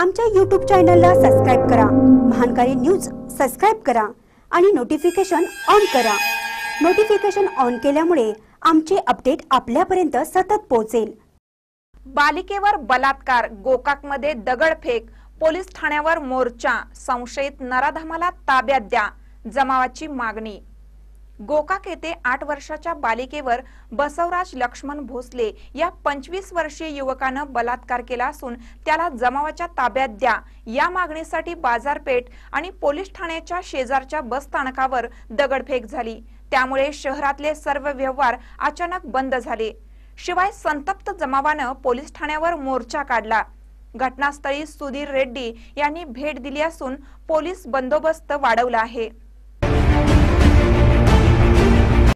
आमच्या यूट्यूब चॅनलला सबस्क्राईब करा महानकारी न्यूज सबस्क्राईब करा आणि नोटिफिकेशन ऑन करा नोटिफिकेशन ऑन केल्यामुळे आमचे अपडेट आपल्यापर्यंत सतत पोहोचेल बालिकेवर बलात्कार गोकाकमध्ये दगडफेक पोलीस ठाण्यावर मोर्चा संशयित नराधमाला ताब्यात द्या जमावाची मागणी गोकाक येथे आठ वर्षाच्या बालिकेवर बसवराज लक्ष्मण भोसले या पंचवीस वर्षीय युवकानं बलात्कार केला असून त्याला जमावाच्या ताब्यात द्या या मागणीसाठी बाजारपेठ आणि पोलीस ठाण्याच्या शेजारच्या बसस्थानकावर दगडफेक झाली त्यामुळे शहरातले सर्व व्यवहार अचानक बंद झाले शिवाय संतप्त जमावानं पोलीस ठाण्यावर मोर्चा काढला घटनास्थळी सुधीर रेड्डी यांनी भेट दिली असून पोलीस बंदोबस्त वाढवला आहे